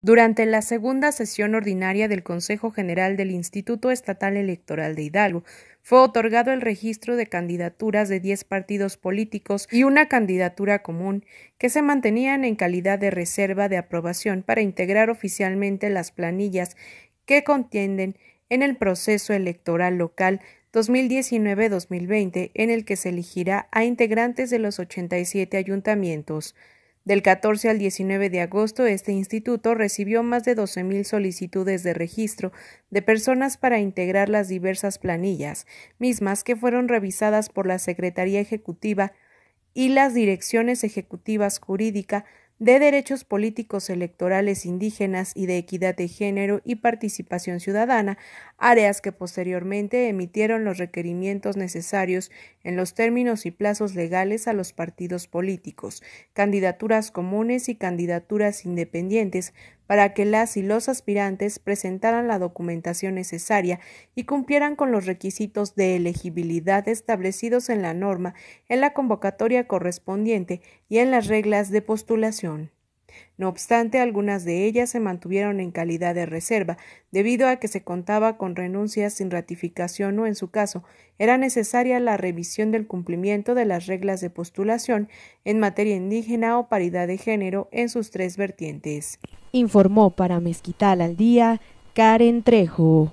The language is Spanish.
Durante la segunda sesión ordinaria del Consejo General del Instituto Estatal Electoral de Hidalgo, fue otorgado el registro de candidaturas de diez partidos políticos y una candidatura común que se mantenían en calidad de reserva de aprobación para integrar oficialmente las planillas que contienden en el proceso electoral local 2019-2020 en el que se elegirá a integrantes de los 87 ayuntamientos. Del 14 al 19 de agosto, este instituto recibió más de 12.000 solicitudes de registro de personas para integrar las diversas planillas, mismas que fueron revisadas por la Secretaría Ejecutiva y las direcciones ejecutivas jurídica de derechos políticos electorales indígenas y de equidad de género y participación ciudadana, áreas que posteriormente emitieron los requerimientos necesarios en los términos y plazos legales a los partidos políticos, candidaturas comunes y candidaturas independientes para que las y los aspirantes presentaran la documentación necesaria y cumplieran con los requisitos de elegibilidad establecidos en la norma, en la convocatoria correspondiente y en las reglas de postulación. No obstante, algunas de ellas se mantuvieron en calidad de reserva, debido a que se contaba con renuncias sin ratificación o, en su caso, era necesaria la revisión del cumplimiento de las reglas de postulación en materia indígena o paridad de género en sus tres vertientes. Informó para Mezquital al Día Karen Trejo.